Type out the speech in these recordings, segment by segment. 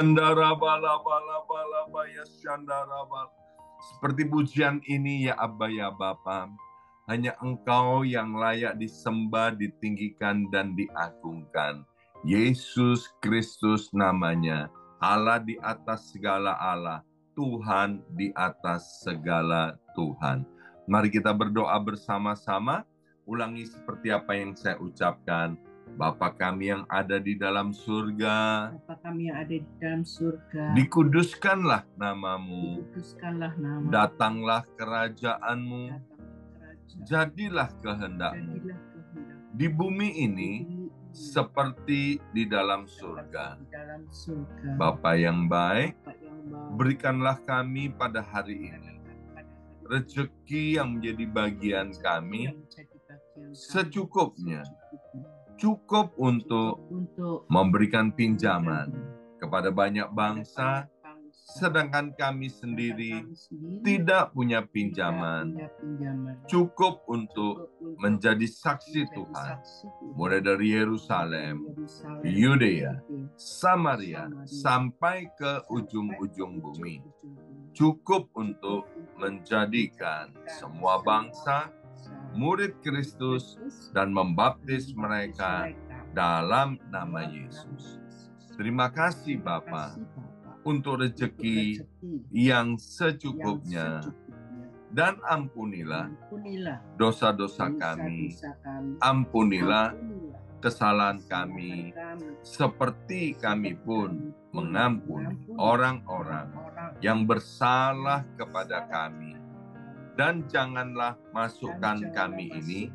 Ya seperti pujian ini ya Abba ya Bapa. Hanya engkau yang layak disembah, ditinggikan, dan diagungkan. Yesus Kristus namanya. Allah di atas segala Allah. Tuhan di atas segala Tuhan. Mari kita berdoa bersama-sama. Ulangi seperti apa yang saya ucapkan Bapa kami yang ada di dalam surga. Bapa kami yang ada di dalam surga. Dikuduskanlah namamu. Dikuduskanlah namamu. Datanglah kerajaanmu. kerajaan. Jadilah kehendakmu. Jadilah kehendak. Di bumi ini seperti di dalam surga. Bapa yang baik, berikanlah kami pada hari ini rezeki yang menjadi bagian kami secukupnya cukup untuk, memberikan pinjaman kepada banyak bangsa, sedangkan kami sendiri tidak punya pinjaman cukup untuk menjadi saksi Tuhan, mulai dari Yerusalem, Yudea, Samaria, sampai ke ujung-ujung bumi, cukup untuk menjadikan semua bangsa murid Kristus dan membaptis mereka dalam nama Yesus. Terima kasih Bapa untuk rezeki yang secukupnya dan ampunilah dosa-dosa kami. Ampunilah kesalahan kami seperti kami pun mengampuni orang-orang yang bersalah kepada kami dan janganlah masukkan kami ini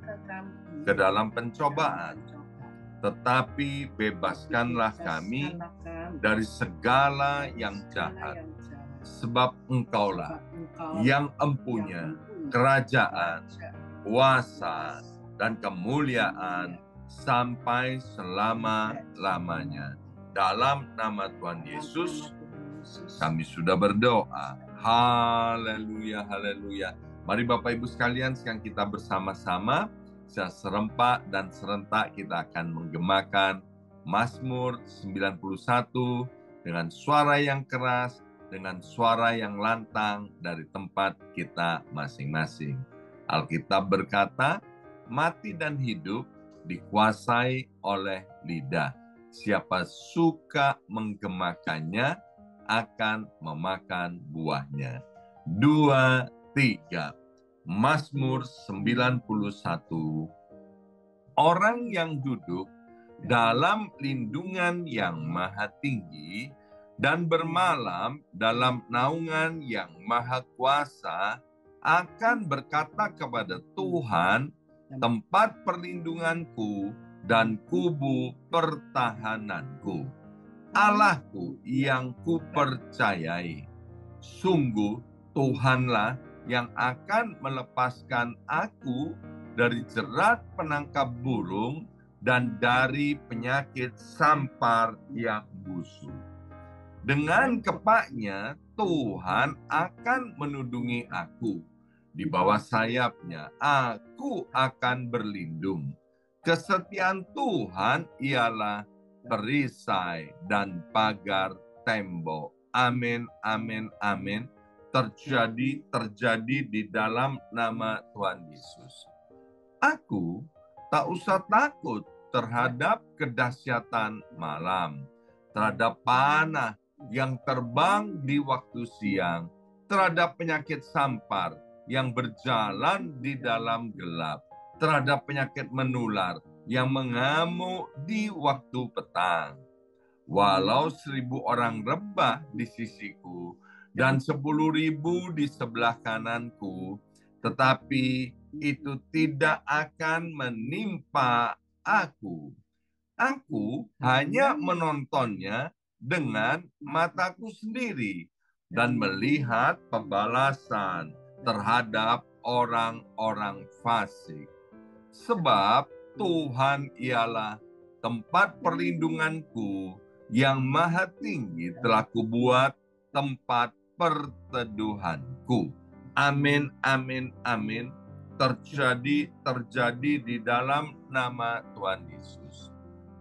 ke dalam pencobaan, tetapi bebaskanlah kami dari segala yang jahat, sebab Engkaulah yang empunya kerajaan, kuasa, dan kemuliaan sampai selama-lamanya. Dalam nama Tuhan Yesus, kami sudah berdoa. Haleluya, haleluya. Mari Bapak Ibu sekalian, sekarang kita bersama-sama secara serempak dan serentak kita akan menggemakan Mazmur 91 dengan suara yang keras, dengan suara yang lantang dari tempat kita masing-masing. Alkitab berkata, mati dan hidup dikuasai oleh lidah. Siapa suka menggemakannya akan memakan buahnya. Dua, Mazmur 91. Orang yang duduk dalam lindungan yang maha tinggi dan bermalam dalam naungan yang maha kuasa akan berkata kepada Tuhan, tempat perlindunganku dan kubu pertahananku. Allahku yang kupercayai. Sungguh Tuhanlah yang akan melepaskan aku dari jerat penangkap burung dan dari penyakit sampar yang busuk. Dengan kepaknya Tuhan akan menudungi aku. Di bawah sayapnya aku akan berlindung. Kesetiaan Tuhan ialah perisai dan pagar tembok. Amin, amin, amin terjadi terjadi di dalam nama Tuhan Yesus. Aku tak usah takut terhadap kedahsyatan malam, terhadap panah yang terbang di waktu siang, terhadap penyakit sampar yang berjalan di dalam gelap, terhadap penyakit menular yang mengamuk di waktu petang. Walau seribu orang rebah di sisiku, dan sepuluh ribu di sebelah kananku, tetapi itu tidak akan menimpa aku. Aku hanya hmm. menontonnya dengan mataku sendiri dan hmm. melihat pembalasan terhadap orang-orang fasik. Sebab Tuhan ialah tempat perlindunganku yang maha tinggi telah kubuat tempat perteduhanku. Amin, amin, amin. Terjadi, terjadi di dalam nama Tuhan Yesus.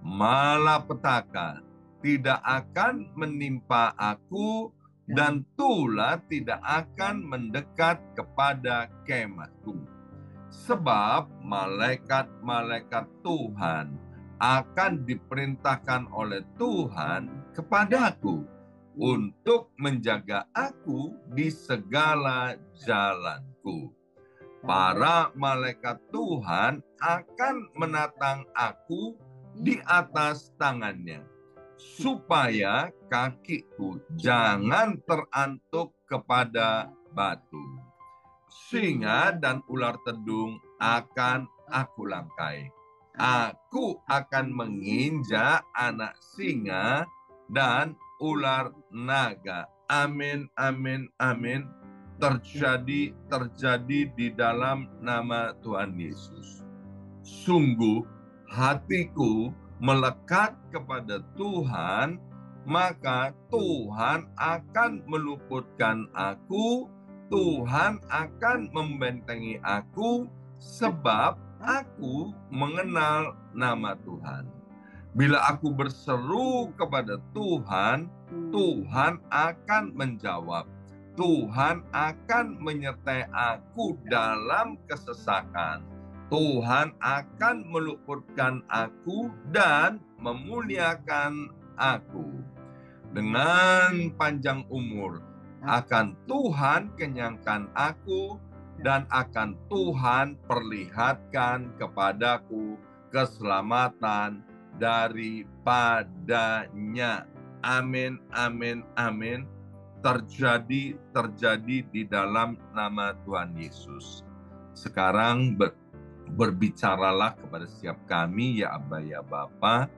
Malapetaka tidak akan menimpa aku dan tula tidak akan mendekat kepada kemahku. Sebab malaikat-malaikat Tuhan akan diperintahkan oleh Tuhan kepadaku Hmm. untuk menjaga aku di segala jalanku. Para malaikat Tuhan akan menatang aku di hmm. atas tangannya, supaya kakiku jangan terantuk kepada batu. Singa hmm. dan ular tedung akan aku langkai. Aku akan menginjak anak singa dan ular naga. Amin, amin, amin. Terjadi, terjadi di dalam nama Tuhan Yesus. Sungguh hatiku melekat kepada Tuhan, maka Tuhan akan meluputkan aku, Tuhan akan membentengi aku, sebab aku mengenal nama Tuhan. Bila aku berseru kepada Tuhan, hmm. Tuhan akan menjawab. Tuhan akan menyertai aku dalam kesesakan. Tuhan akan meluputkan aku dan memuliakan aku. Dengan panjang umur ya. akan Tuhan kenyangkan aku ya. dan akan Tuhan perlihatkan kepadaku keselamatan daripadanya. Amin, amin, amin. Terjadi, terjadi di dalam nama Tuhan Yesus. Sekarang ber, berbicaralah kepada setiap kami, ya Abah, ya Bapa,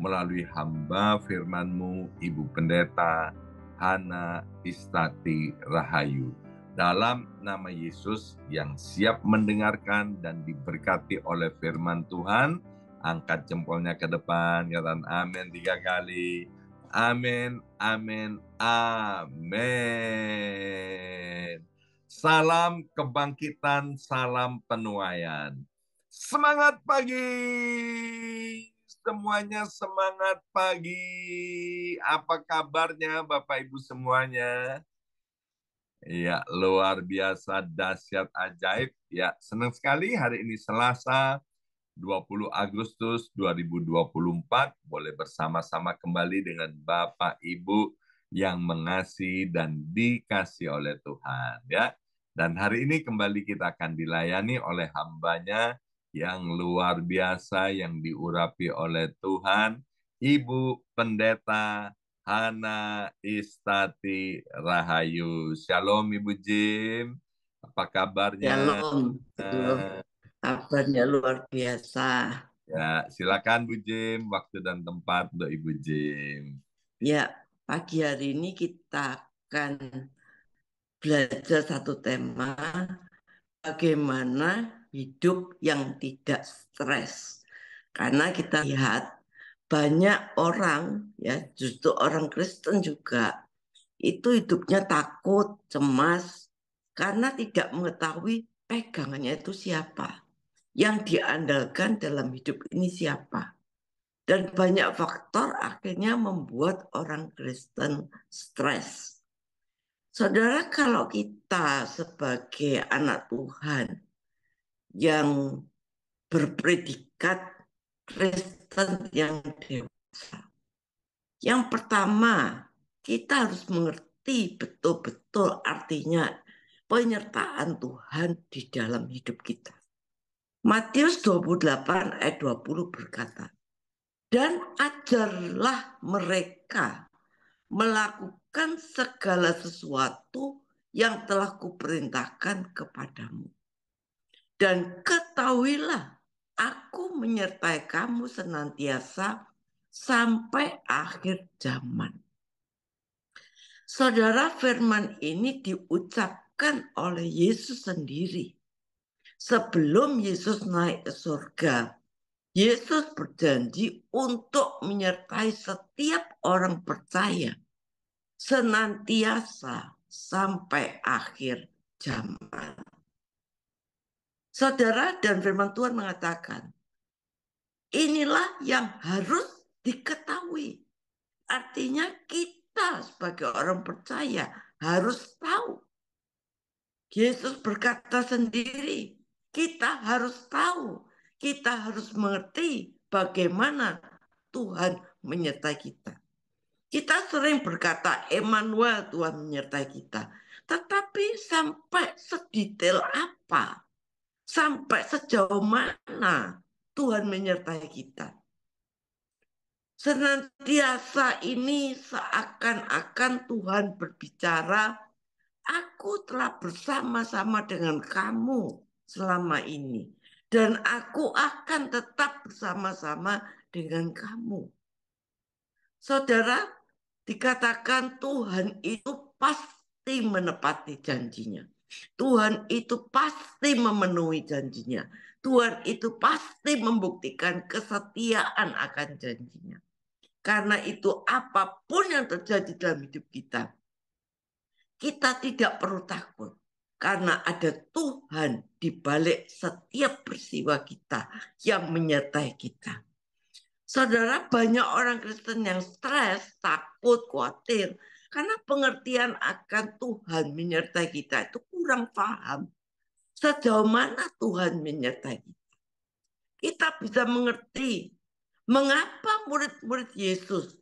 melalui hamba firmanmu, Ibu Pendeta, Hana Istati Rahayu. Dalam nama Yesus yang siap mendengarkan dan diberkati oleh firman Tuhan, angkat jempolnya ke depan, katakan amin tiga kali. Amin, amin, amin. Salam kebangkitan, salam penuaian. Semangat pagi! Semuanya semangat pagi. Apa kabarnya Bapak Ibu semuanya? Ya, luar biasa, dahsyat, ajaib. Ya, senang sekali hari ini Selasa, 20 Agustus 2024 boleh bersama-sama kembali dengan Bapak Ibu yang mengasihi dan dikasih oleh Tuhan ya. Dan hari ini kembali kita akan dilayani oleh hambanya yang luar biasa yang diurapi oleh Tuhan, Ibu Pendeta Hana Istati Rahayu. Shalom Ibu Jim, apa kabarnya? Shalom. Uh, Kabarnya luar biasa. Ya, silakan Bu Jim, waktu dan tempat untuk Ibu Jim. Ya, pagi hari ini kita akan belajar satu tema bagaimana hidup yang tidak stres. Karena kita lihat banyak orang ya, justru orang Kristen juga itu hidupnya takut, cemas karena tidak mengetahui pegangannya itu siapa yang diandalkan dalam hidup ini siapa. Dan banyak faktor akhirnya membuat orang Kristen stres. Saudara, kalau kita sebagai anak Tuhan yang berpredikat Kristen yang dewasa, yang pertama kita harus mengerti betul-betul artinya penyertaan Tuhan di dalam hidup kita. Matius 28 ayat 20 berkata, dan ajarlah mereka melakukan segala sesuatu yang telah kuperintahkan kepadamu. Dan ketahuilah, aku menyertai kamu senantiasa sampai akhir zaman. Saudara firman ini diucapkan oleh Yesus sendiri sebelum Yesus naik ke surga. Yesus berjanji untuk menyertai setiap orang percaya senantiasa sampai akhir zaman. Saudara dan firman Tuhan mengatakan, inilah yang harus diketahui. Artinya kita sebagai orang percaya harus tahu. Yesus berkata sendiri, kita harus tahu, kita harus mengerti bagaimana Tuhan menyertai kita. Kita sering berkata Emmanuel Tuhan menyertai kita. Tetapi sampai sedetail apa? Sampai sejauh mana Tuhan menyertai kita? Senantiasa ini seakan-akan Tuhan berbicara, aku telah bersama-sama dengan kamu selama ini. Dan aku akan tetap bersama-sama dengan kamu. Saudara, dikatakan Tuhan itu pasti menepati janjinya. Tuhan itu pasti memenuhi janjinya. Tuhan itu pasti membuktikan kesetiaan akan janjinya. Karena itu apapun yang terjadi dalam hidup kita, kita tidak perlu takut karena ada Tuhan di balik setiap peristiwa kita yang menyertai kita. Saudara, banyak orang Kristen yang stres, takut, khawatir karena pengertian akan Tuhan menyertai kita itu kurang paham. Sejauh mana Tuhan menyertai kita? Kita bisa mengerti mengapa murid-murid Yesus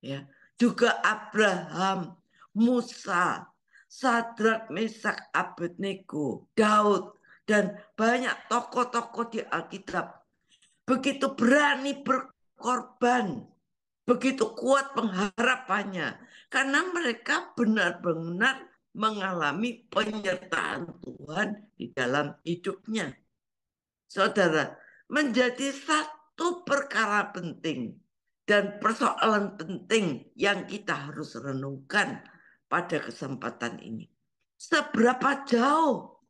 ya, juga Abraham, Musa, Sadrat, Mesak, Abednego, Daud, dan banyak tokoh-tokoh di Alkitab. Begitu berani berkorban, begitu kuat pengharapannya. Karena mereka benar-benar mengalami penyertaan Tuhan di dalam hidupnya. Saudara, menjadi satu perkara penting dan persoalan penting yang kita harus renungkan pada kesempatan ini. Seberapa jauh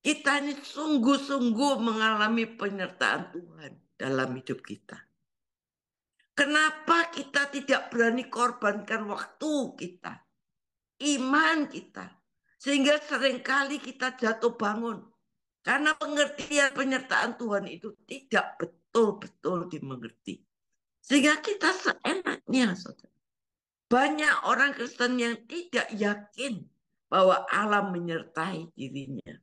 kita ini sungguh-sungguh mengalami penyertaan Tuhan dalam hidup kita. Kenapa kita tidak berani korbankan waktu kita, iman kita, sehingga seringkali kita jatuh bangun. Karena pengertian penyertaan Tuhan itu tidak betul-betul dimengerti. Sehingga kita seenaknya, saudara banyak orang Kristen yang tidak yakin bahwa Allah menyertai dirinya.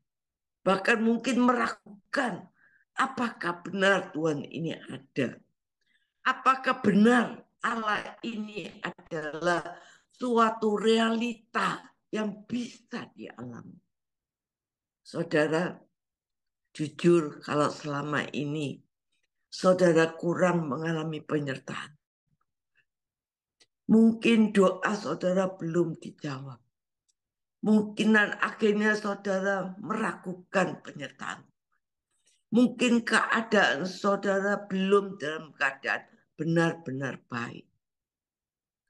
Bahkan mungkin meragukan apakah benar Tuhan ini ada. Apakah benar Allah ini adalah suatu realita yang bisa dialami. Saudara, jujur kalau selama ini saudara kurang mengalami penyertaan. Mungkin doa ah, saudara belum dijawab. Mungkinan akhirnya saudara meragukan penyertaan. Mungkin keadaan saudara belum dalam keadaan benar-benar baik.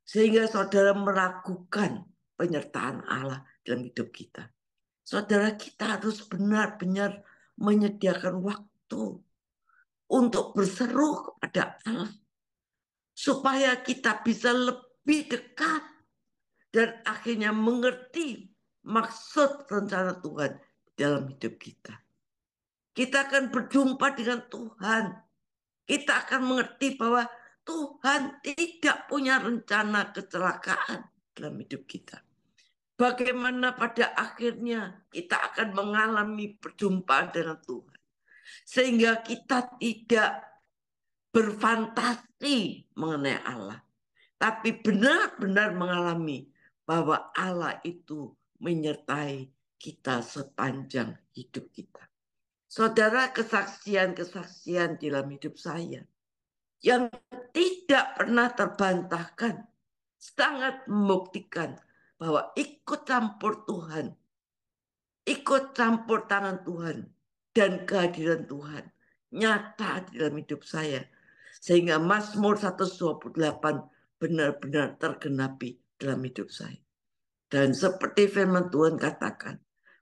Sehingga saudara meragukan penyertaan Allah dalam hidup kita. Saudara kita harus benar-benar menyediakan waktu untuk berseru kepada Allah supaya kita bisa lebih lebih dekat dan akhirnya mengerti maksud rencana Tuhan dalam hidup kita. Kita akan berjumpa dengan Tuhan. Kita akan mengerti bahwa Tuhan tidak punya rencana kecelakaan dalam hidup kita. Bagaimana pada akhirnya kita akan mengalami perjumpaan dengan Tuhan. Sehingga kita tidak berfantasi mengenai Allah tapi benar-benar mengalami bahwa Allah itu menyertai kita sepanjang hidup kita. Saudara, kesaksian-kesaksian dalam hidup saya yang tidak pernah terbantahkan sangat membuktikan bahwa ikut campur Tuhan, ikut campur tangan Tuhan dan kehadiran Tuhan nyata dalam hidup saya. Sehingga Mazmur 128 benar-benar tergenapi dalam hidup saya. Dan seperti firman Tuhan katakan,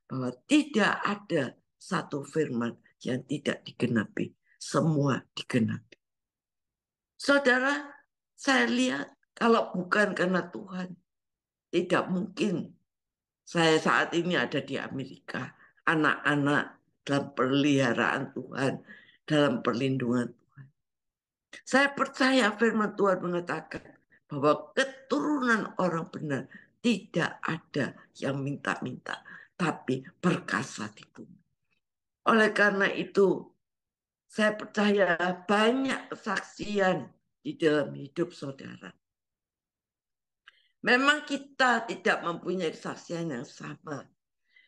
bahwa tidak ada satu firman yang tidak digenapi. Semua digenapi. Saudara, saya lihat kalau bukan karena Tuhan, tidak mungkin saya saat ini ada di Amerika. Anak-anak dalam perliharaan Tuhan, dalam perlindungan Tuhan. Saya percaya firman Tuhan mengatakan, bahwa keturunan orang benar tidak ada yang minta-minta, tapi perkasa di bumi. Oleh karena itu, saya percaya banyak kesaksian di dalam hidup saudara. Memang kita tidak mempunyai kesaksian yang sama.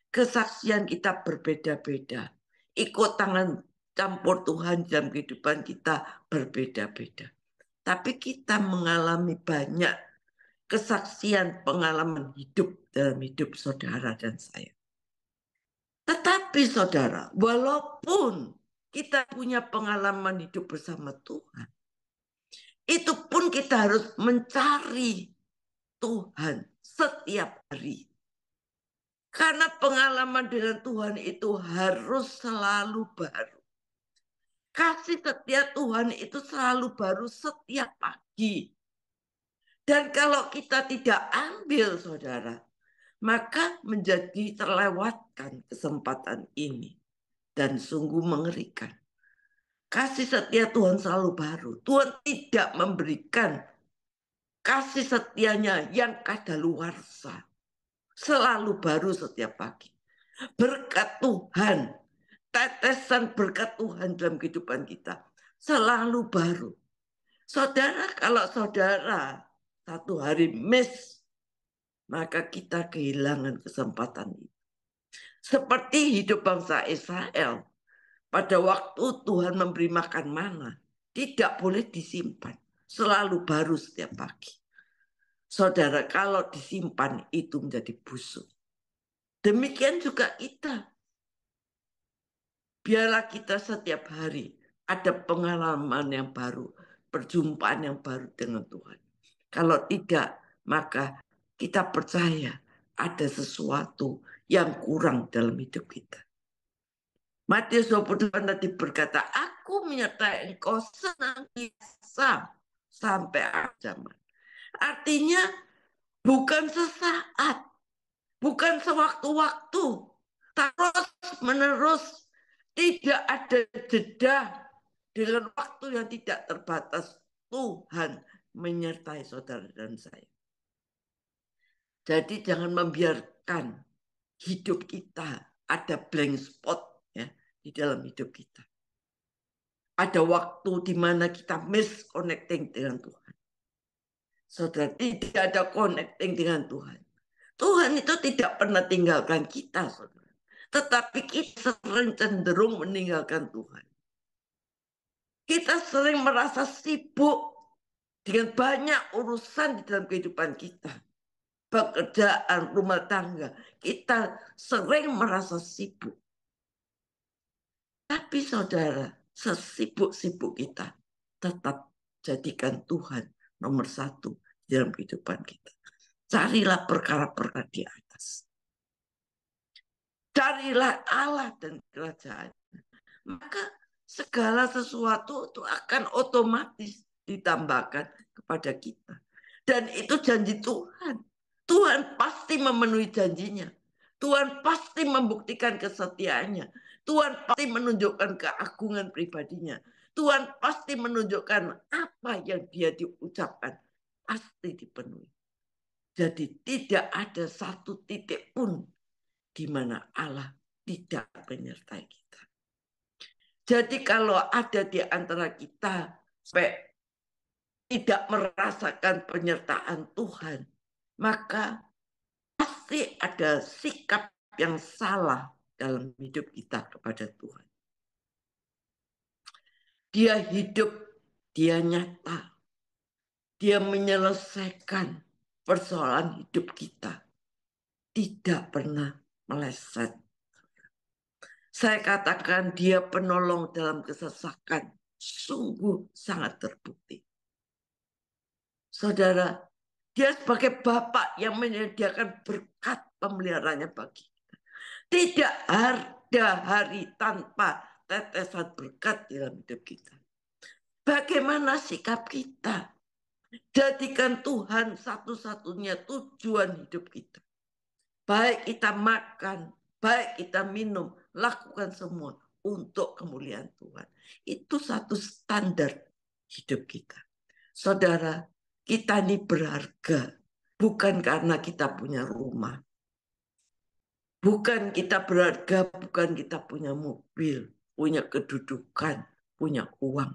Kesaksian kita berbeda-beda. Ikut tangan campur Tuhan dalam kehidupan kita berbeda-beda tapi kita mengalami banyak kesaksian pengalaman hidup dalam hidup saudara dan saya. Tetapi saudara, walaupun kita punya pengalaman hidup bersama Tuhan, itu pun kita harus mencari Tuhan setiap hari. Karena pengalaman dengan Tuhan itu harus selalu baru Kasih setia Tuhan itu selalu baru setiap pagi. Dan kalau kita tidak ambil, saudara, maka menjadi terlewatkan kesempatan ini. Dan sungguh mengerikan. Kasih setia Tuhan selalu baru. Tuhan tidak memberikan kasih setianya yang kadaluarsa. Selalu baru setiap pagi. Berkat Tuhan tetesan berkat Tuhan dalam kehidupan kita selalu baru. Saudara, kalau saudara satu hari miss, maka kita kehilangan kesempatan itu. Seperti hidup bangsa Israel, pada waktu Tuhan memberi makan mana, tidak boleh disimpan, selalu baru setiap pagi. Saudara, kalau disimpan itu menjadi busuk. Demikian juga kita biarlah kita setiap hari ada pengalaman yang baru, perjumpaan yang baru dengan Tuhan. Kalau tidak, maka kita percaya ada sesuatu yang kurang dalam hidup kita. Matius 28 tadi berkata, Aku menyertai engkau senang biasa sampai akhir zaman. Artinya bukan sesaat, bukan sewaktu-waktu, terus menerus tidak ada jeda dengan waktu yang tidak terbatas. Tuhan menyertai saudara dan saya. Jadi jangan membiarkan hidup kita ada blank spot ya di dalam hidup kita. Ada waktu di mana kita misconnecting dengan Tuhan. Saudara tidak ada connecting dengan Tuhan. Tuhan itu tidak pernah tinggalkan kita, saudara. Tetapi kita sering cenderung meninggalkan Tuhan. Kita sering merasa sibuk dengan banyak urusan di dalam kehidupan kita. Pekerjaan, rumah tangga. Kita sering merasa sibuk. Tapi saudara, sesibuk-sibuk kita, tetap jadikan Tuhan nomor satu dalam kehidupan kita. Carilah perkara-perkara di atas. Carilah Allah dan kerajaan. Maka segala sesuatu itu akan otomatis ditambahkan kepada kita. Dan itu janji Tuhan. Tuhan pasti memenuhi janjinya. Tuhan pasti membuktikan kesetiaannya. Tuhan pasti menunjukkan keagungan pribadinya. Tuhan pasti menunjukkan apa yang dia diucapkan. Pasti dipenuhi. Jadi tidak ada satu titik pun di mana Allah tidak menyertai kita. Jadi kalau ada di antara kita tidak merasakan penyertaan Tuhan, maka pasti ada sikap yang salah dalam hidup kita kepada Tuhan. Dia hidup, dia nyata. Dia menyelesaikan persoalan hidup kita. Tidak pernah meleset. Saya katakan dia penolong dalam kesesakan. Sungguh sangat terbukti. Saudara, dia sebagai Bapak yang menyediakan berkat pemeliharanya bagi kita. Tidak ada hari tanpa tetesan berkat dalam hidup kita. Bagaimana sikap kita? Jadikan Tuhan satu-satunya tujuan hidup kita. Baik kita makan, baik kita minum, lakukan semua untuk kemuliaan Tuhan. Itu satu standar hidup kita. Saudara, kita ini berharga. Bukan karena kita punya rumah. Bukan kita berharga, bukan kita punya mobil, punya kedudukan, punya uang.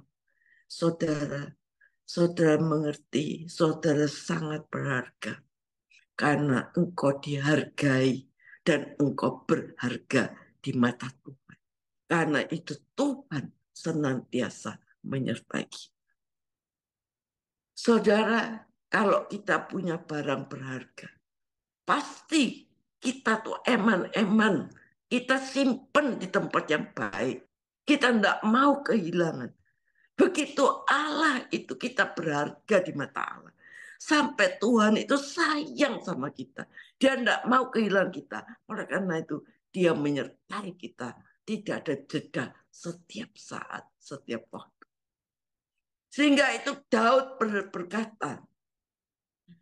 Saudara, saudara mengerti, saudara sangat berharga karena engkau dihargai dan engkau berharga di mata Tuhan. Karena itu Tuhan senantiasa menyertai kita. Saudara, kalau kita punya barang berharga, pasti kita tuh eman-eman, kita simpen di tempat yang baik. Kita tidak mau kehilangan. Begitu Allah itu kita berharga di mata Allah Sampai Tuhan itu sayang sama kita. Dia tidak mau kehilangan kita. Oleh karena itu, dia menyertai kita. Tidak ada jeda setiap saat, setiap waktu. Sehingga itu Daud berkata,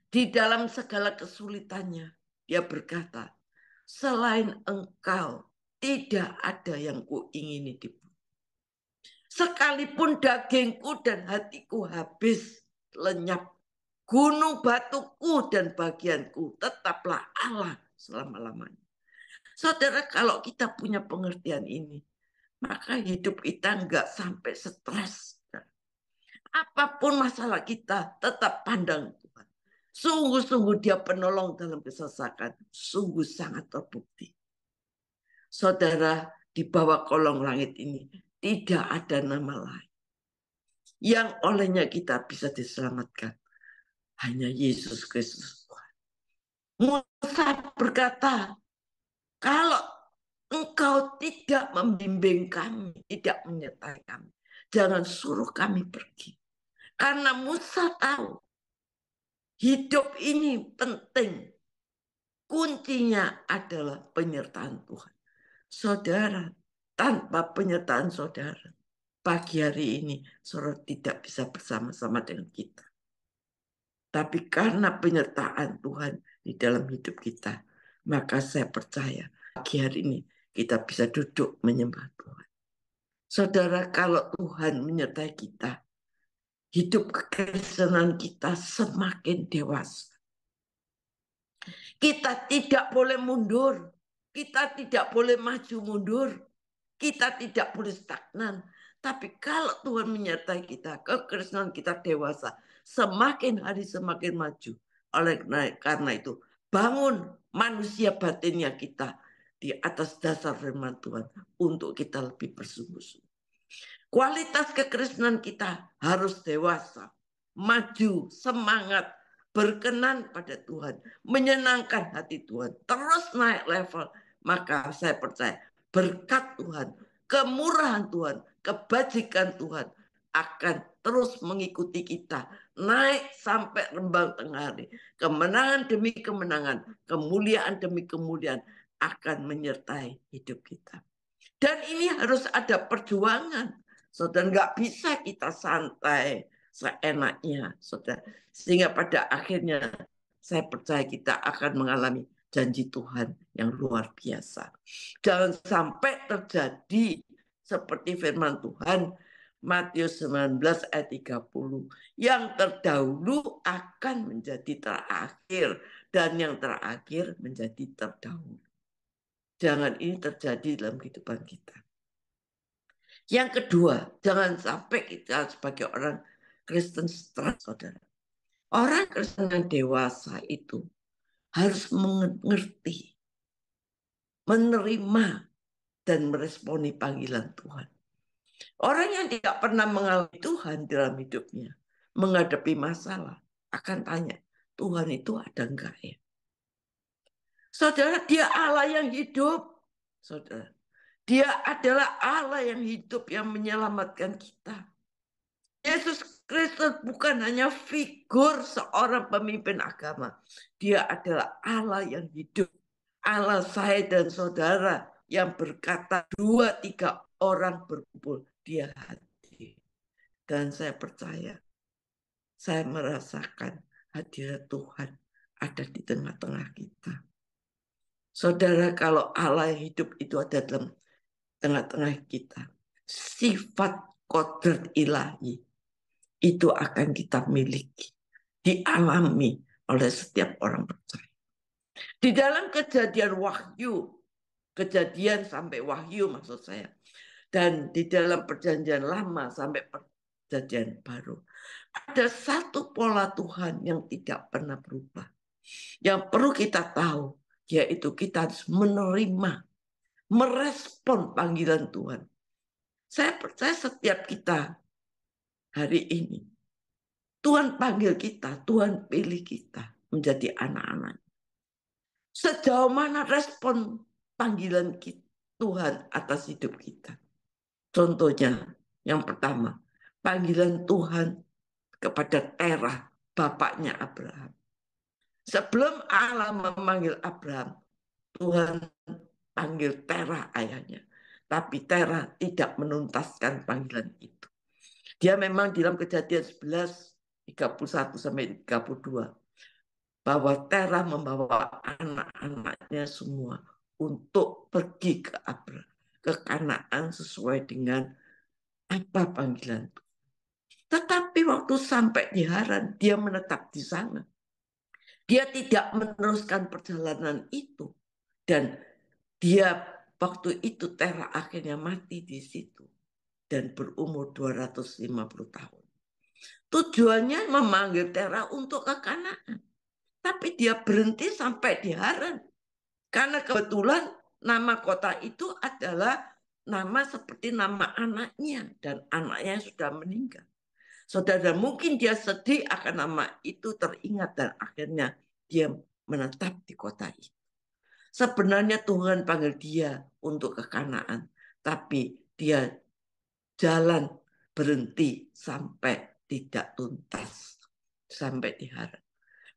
di dalam segala kesulitannya, dia berkata, selain engkau, tidak ada yang kuingini di Sekalipun dagingku dan hatiku habis lenyap gunung batuku dan bagianku tetaplah Allah selama-lamanya. Saudara, kalau kita punya pengertian ini, maka hidup kita nggak sampai stres. Apapun masalah kita, tetap pandang Tuhan. Sungguh-sungguh dia penolong dalam kesesakan. Sungguh sangat terbukti. Saudara, di bawah kolong langit ini, tidak ada nama lain yang olehnya kita bisa diselamatkan hanya Yesus Kristus Tuhan. Musa berkata, kalau engkau tidak membimbing kami, tidak menyertai kami, jangan suruh kami pergi. Karena Musa tahu hidup ini penting. Kuncinya adalah penyertaan Tuhan. Saudara, tanpa penyertaan saudara, pagi hari ini saudara tidak bisa bersama-sama dengan kita. Tapi karena penyertaan Tuhan di dalam hidup kita, maka saya percaya pagi hari ini kita bisa duduk menyembah Tuhan. Saudara, kalau Tuhan menyertai kita, hidup kekristenan kita semakin dewasa. Kita tidak boleh mundur, kita tidak boleh maju mundur, kita tidak boleh stagnan. Tapi kalau Tuhan menyertai kita, kekristenan kita dewasa, semakin hari semakin maju. Oleh karena itu, bangun manusia batinnya kita di atas dasar firman Tuhan untuk kita lebih bersungguh-sungguh. Kualitas kekristenan kita harus dewasa, maju, semangat, berkenan pada Tuhan, menyenangkan hati Tuhan, terus naik level. Maka saya percaya berkat Tuhan, kemurahan Tuhan, kebajikan Tuhan akan terus mengikuti kita naik sampai rembang tengah hari. Kemenangan demi kemenangan, kemuliaan demi kemuliaan akan menyertai hidup kita. Dan ini harus ada perjuangan. Saudara, nggak bisa kita santai seenaknya. Saudara. Sehingga pada akhirnya saya percaya kita akan mengalami janji Tuhan yang luar biasa. Jangan sampai terjadi seperti firman Tuhan Matius 19 ayat 30. Yang terdahulu akan menjadi terakhir dan yang terakhir menjadi terdahulu. Jangan ini terjadi dalam kehidupan kita. Yang kedua, jangan sampai kita sebagai orang Kristen stres, saudara. Orang Kristen yang dewasa itu harus mengerti, menerima, dan meresponi panggilan Tuhan Orang yang tidak pernah mengalami Tuhan dalam hidupnya, menghadapi masalah, akan tanya, Tuhan itu ada enggak ya? Saudara, dia Allah yang hidup. Saudara, dia adalah Allah yang hidup yang menyelamatkan kita. Yesus Kristus bukan hanya figur seorang pemimpin agama. Dia adalah Allah yang hidup. Allah saya dan saudara yang berkata dua tiga orang berkumpul dia hati. Dan saya percaya, saya merasakan hadirat Tuhan ada di tengah-tengah kita. Saudara, kalau Allah yang hidup itu ada dalam tengah-tengah kita, sifat kodrat ilahi itu akan kita miliki, dialami oleh setiap orang percaya. Di dalam kejadian wahyu, kejadian sampai wahyu maksud saya, dan di dalam perjanjian lama sampai perjanjian baru. Ada satu pola Tuhan yang tidak pernah berubah. Yang perlu kita tahu, yaitu kita harus menerima, merespon panggilan Tuhan. Saya percaya setiap kita hari ini, Tuhan panggil kita, Tuhan pilih kita menjadi anak-anak. Sejauh mana respon panggilan kita, Tuhan atas hidup kita. Contohnya, yang pertama, panggilan Tuhan kepada Terah, bapaknya Abraham. Sebelum Allah memanggil Abraham, Tuhan panggil Terah ayahnya. Tapi Terah tidak menuntaskan panggilan itu. Dia memang dalam kejadian 11, 31 sampai 32. Bahwa Terah membawa anak-anaknya semua untuk pergi ke Abraham kekanaan sesuai dengan apa panggilan Tetapi waktu sampai di Haran, dia menetap di sana. Dia tidak meneruskan perjalanan itu. Dan dia waktu itu Tera akhirnya mati di situ. Dan berumur 250 tahun. Tujuannya memanggil Tera untuk ke Tapi dia berhenti sampai di Haran. Karena kebetulan nama kota itu adalah nama seperti nama anaknya dan anaknya sudah meninggal. Saudara mungkin dia sedih akan nama itu teringat dan akhirnya dia menetap di kota itu. Sebenarnya Tuhan panggil dia untuk kekanaan, tapi dia jalan berhenti sampai tidak tuntas sampai di Haran.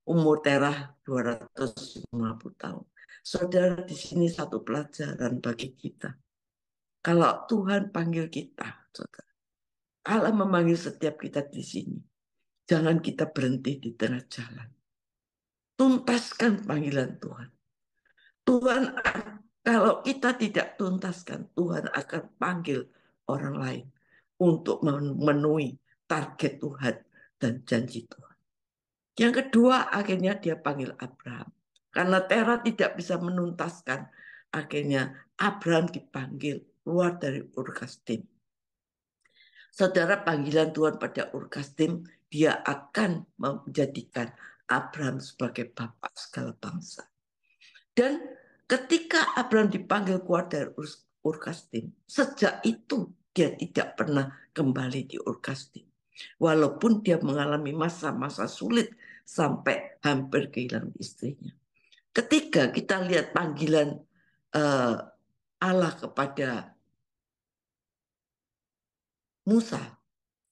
Umur Terah 250 tahun. Saudara, di sini satu pelajaran bagi kita. Kalau Tuhan panggil kita, saudara, Allah memanggil setiap kita di sini. Jangan kita berhenti di tengah jalan. Tuntaskan panggilan Tuhan. Tuhan kalau kita tidak tuntaskan, Tuhan akan panggil orang lain untuk memenuhi target Tuhan dan janji Tuhan. Yang kedua, akhirnya dia panggil Abraham. Karena Tera tidak bisa menuntaskan. Akhirnya Abraham dipanggil keluar dari Urkastim. Saudara panggilan Tuhan pada Urkastim, dia akan menjadikan Abraham sebagai bapak segala bangsa. Dan ketika Abraham dipanggil keluar dari Urkastim, sejak itu dia tidak pernah kembali di Urkastim. Walaupun dia mengalami masa-masa sulit sampai hampir kehilangan istrinya. Ketiga, kita lihat panggilan eh, Allah kepada Musa.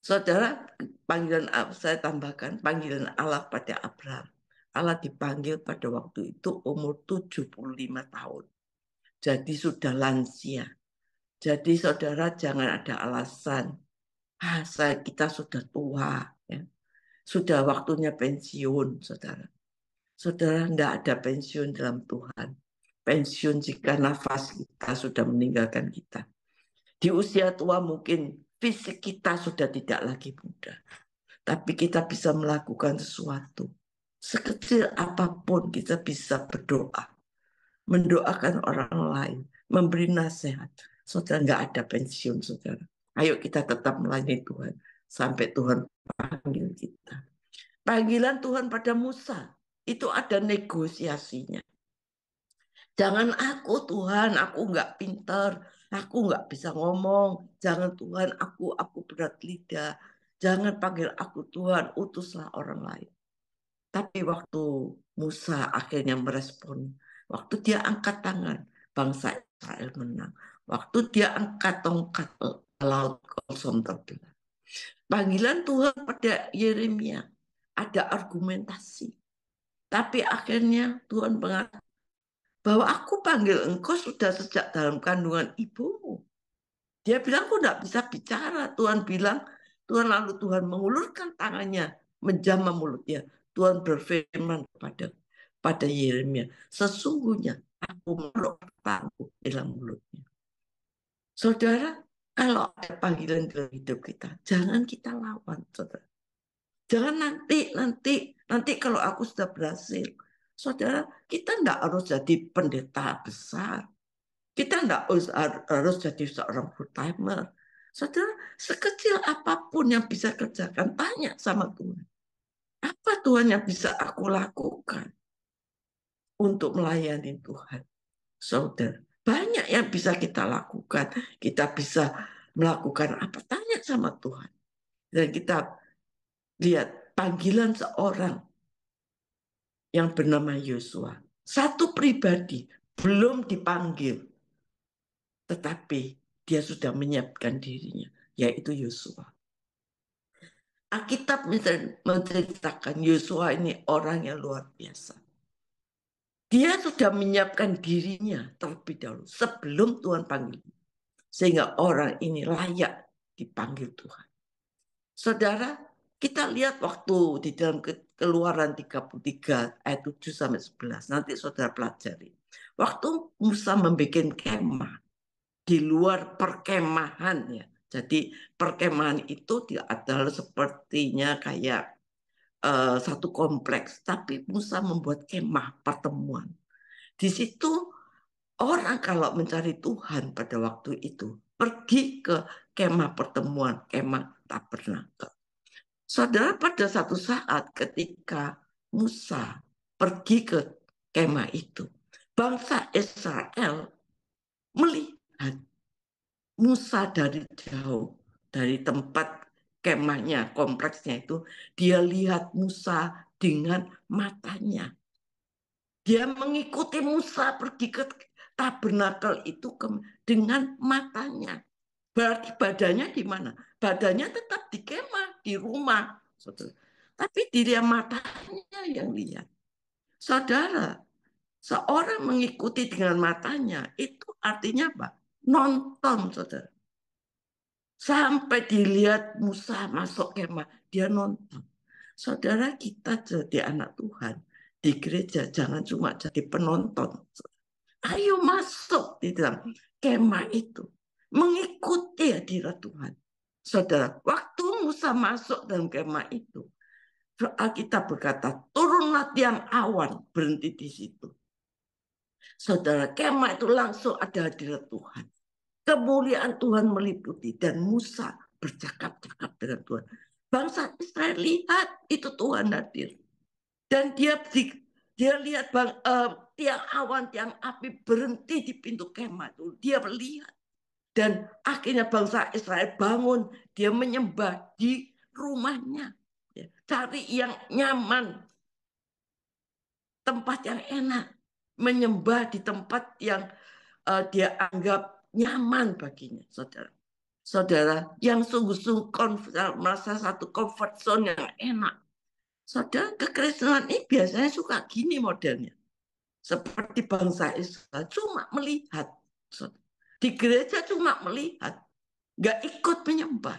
Saudara, panggilan saya tambahkan panggilan Allah pada Abraham. Allah dipanggil pada waktu itu umur 75 tahun. Jadi sudah lansia. Jadi saudara jangan ada alasan. Ah, saya kita sudah tua, ya. sudah waktunya pensiun, saudara. Saudara, nggak ada pensiun dalam Tuhan. Pensiun jika nafas kita sudah meninggalkan kita. Di usia tua mungkin fisik kita sudah tidak lagi muda. Tapi kita bisa melakukan sesuatu. Sekecil apapun kita bisa berdoa. Mendoakan orang lain. Memberi nasihat. Saudara, nggak ada pensiun, saudara. Ayo kita tetap melayani Tuhan. Sampai Tuhan panggil kita. Panggilan Tuhan pada Musa itu ada negosiasinya. Jangan aku Tuhan, aku nggak pinter, aku nggak bisa ngomong. Jangan Tuhan, aku aku berat lidah. Jangan panggil aku Tuhan, utuslah orang lain. Tapi waktu Musa akhirnya merespon, waktu dia angkat tangan, bangsa Israel menang. Waktu dia angkat tongkat eh, laut kosong terbelah. Panggilan Tuhan pada Yeremia ada argumentasi. Tapi akhirnya Tuhan mengatakan bahwa aku panggil engkau sudah sejak dalam kandungan ibumu. Dia bilang, aku tidak bisa bicara. Tuhan bilang, Tuhan lalu Tuhan mengulurkan tangannya, menjamah mulutnya. Tuhan berfirman kepada pada Yeremia, sesungguhnya aku meluk dalam mulutnya. Saudara, kalau ada panggilan dalam hidup kita, jangan kita lawan, saudara. Jangan nanti, nanti, nanti kalau aku sudah berhasil. Saudara, kita tidak harus jadi pendeta besar. Kita tidak harus jadi seorang full timer. Saudara, sekecil apapun yang bisa kerjakan, tanya sama Tuhan. Apa Tuhan yang bisa aku lakukan untuk melayani Tuhan? Saudara, banyak yang bisa kita lakukan. Kita bisa melakukan apa? Tanya sama Tuhan. Dan kita Lihat, panggilan seorang yang bernama Yosua. Satu pribadi belum dipanggil, tetapi dia sudah menyiapkan dirinya, yaitu Yosua. Alkitab menceritakan Yosua ini orang yang luar biasa. Dia sudah menyiapkan dirinya terlebih dahulu sebelum Tuhan panggil. Sehingga orang ini layak dipanggil Tuhan. Saudara, kita lihat waktu di dalam keluaran 33 ayat 7 sampai 11. Nanti saudara pelajari. Waktu Musa membuat kemah di luar perkemahan ya. Jadi perkemahan itu adalah sepertinya kayak uh, satu kompleks, tapi Musa membuat kemah pertemuan. Di situ orang kalau mencari Tuhan pada waktu itu pergi ke kemah pertemuan, kemah tabernakel. Saudara pada satu saat ketika Musa pergi ke kemah itu, bangsa Israel melihat Musa dari jauh, dari tempat kemahnya, kompleksnya itu, dia lihat Musa dengan matanya. Dia mengikuti Musa pergi ke tabernakel itu dengan matanya. Badannya di mana? Badannya tetap di kemah, di rumah. Saudara. Gitu. Tapi diri matanya yang lihat. Saudara, seorang mengikuti dengan matanya, itu artinya apa? Nonton, saudara. Sampai dilihat Musa masuk kemah, dia nonton. Saudara kita jadi anak Tuhan di gereja, jangan cuma jadi penonton. Ayo masuk di dalam kemah itu mengikuti hadirat ya, Tuhan. Saudara, waktu Musa masuk dalam kemah itu, doa kita berkata, turunlah tiang awan, berhenti di situ. Saudara, kemah itu langsung ada hadirat Tuhan. Kemuliaan Tuhan meliputi dan Musa bercakap-cakap dengan Tuhan. Bangsa Israel lihat itu Tuhan hadir. Dan dia dia lihat bang, uh, tiang awan, tiang api berhenti di pintu kemah itu. Dia melihat dan akhirnya bangsa Israel bangun. Dia menyembah di rumahnya. Ya, cari yang nyaman. Tempat yang enak. Menyembah di tempat yang uh, dia anggap nyaman baginya. Saudara. Saudara yang sungguh-sungguh merasa satu comfort zone yang enak. Saudara, kekristenan ini biasanya suka gini modelnya. Seperti bangsa Israel, cuma melihat. Saudara. Di gereja cuma melihat, nggak ikut menyembah.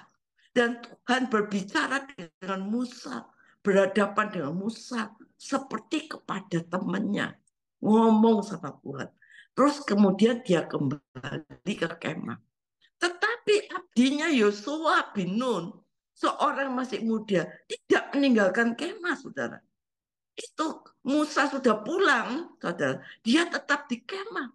Dan Tuhan berbicara dengan Musa, berhadapan dengan Musa seperti kepada temannya, ngomong sama Tuhan. Terus kemudian dia kembali ke kemah. Tetapi abdinya Yosua bin Nun, seorang masih muda, tidak meninggalkan kemah, saudara. Itu Musa sudah pulang, saudara. Dia tetap di kemah.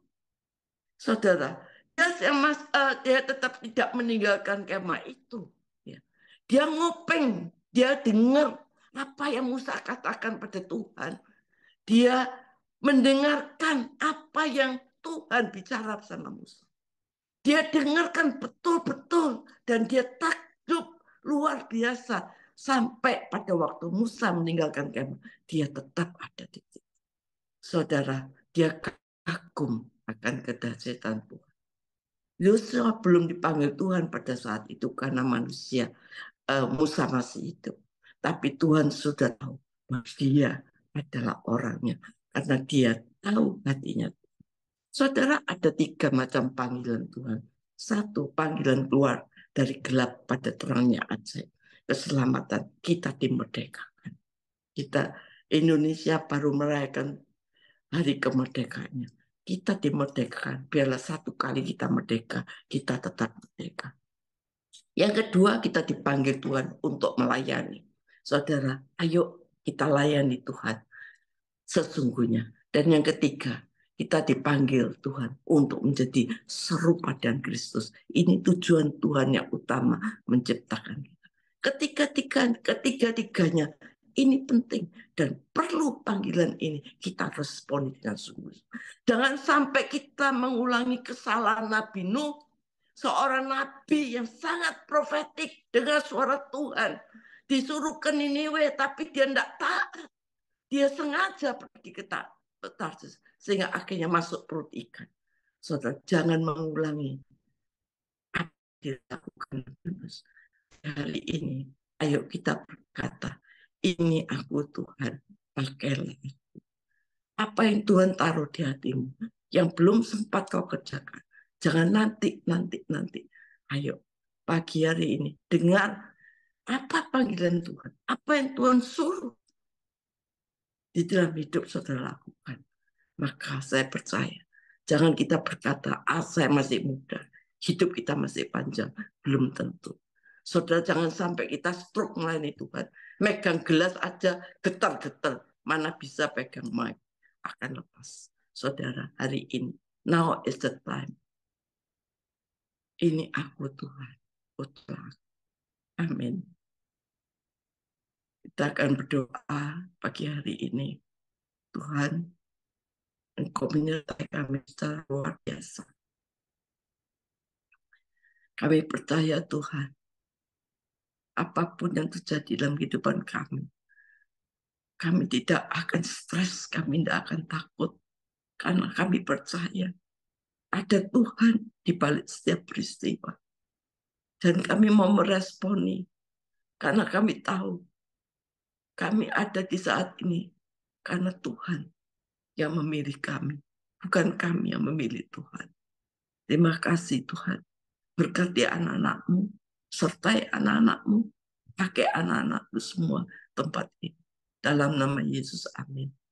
Saudara, dia, mas, uh, dia tetap tidak meninggalkan kemah itu. Ya. Dia ngopeng, dia dengar apa yang Musa katakan pada Tuhan. Dia mendengarkan apa yang Tuhan bicara sama Musa. Dia dengarkan betul-betul dan dia takjub luar biasa sampai pada waktu Musa meninggalkan kemah, dia tetap ada di situ. Saudara, dia kagum akan kedahsyatan Tuhan. Yosua belum dipanggil Tuhan pada saat itu karena manusia uh, Musa masih itu, Tapi Tuhan sudah tahu bahwa dia adalah orangnya. Karena dia tahu hatinya. Saudara ada tiga macam panggilan Tuhan. Satu, panggilan keluar dari gelap pada terangnya ajaib. Keselamatan kita dimerdekakan. Kita Indonesia baru merayakan hari kemerdekaannya kita dimerdekakan. Biarlah satu kali kita merdeka, kita tetap merdeka. Yang kedua, kita dipanggil Tuhan untuk melayani. Saudara, ayo kita layani Tuhan sesungguhnya. Dan yang ketiga, kita dipanggil Tuhan untuk menjadi serupa dengan Kristus. Ini tujuan Tuhan yang utama menciptakan kita. ketiga tiganya ini penting dan perlu panggilan ini kita respon dengan sungguh. Jangan sampai kita mengulangi kesalahan Nabi Nuh, seorang nabi yang sangat profetik dengan suara Tuhan. Disuruh ke Niniwe tapi dia tidak taat. Dia sengaja pergi ke Tarsus sehingga akhirnya masuk perut ikan. Saudara, jangan mengulangi apa yang dilakukan hari ini ayo kita berkata ini aku Tuhan, pakailah aku. Apa yang Tuhan taruh di hatimu, yang belum sempat kau kerjakan. Jangan nanti, nanti, nanti. Ayo, pagi hari ini, dengar apa panggilan Tuhan, apa yang Tuhan suruh di dalam hidup saudara lakukan. Maka saya percaya, jangan kita berkata, ah saya masih muda, hidup kita masih panjang, belum tentu. Saudara jangan sampai kita stroke melayani Tuhan megang gelas aja getar-getar, mana bisa pegang mic. Akan lepas, saudara, hari ini. Now is the time. Ini aku Tuhan, Tuhan Amin. Kita akan berdoa pagi hari ini. Tuhan, Engkau menyertai kami secara luar biasa. Kami percaya Tuhan, apapun yang terjadi dalam kehidupan kami. Kami tidak akan stres, kami tidak akan takut, karena kami percaya ada Tuhan di balik setiap peristiwa. Dan kami mau meresponi, karena kami tahu kami ada di saat ini karena Tuhan yang memilih kami, bukan kami yang memilih Tuhan. Terima kasih Tuhan. Berkati anak-anakmu, sertai anak-anakmu, pakai anak anakmu semua tempat ini. Dalam nama Yesus, amin.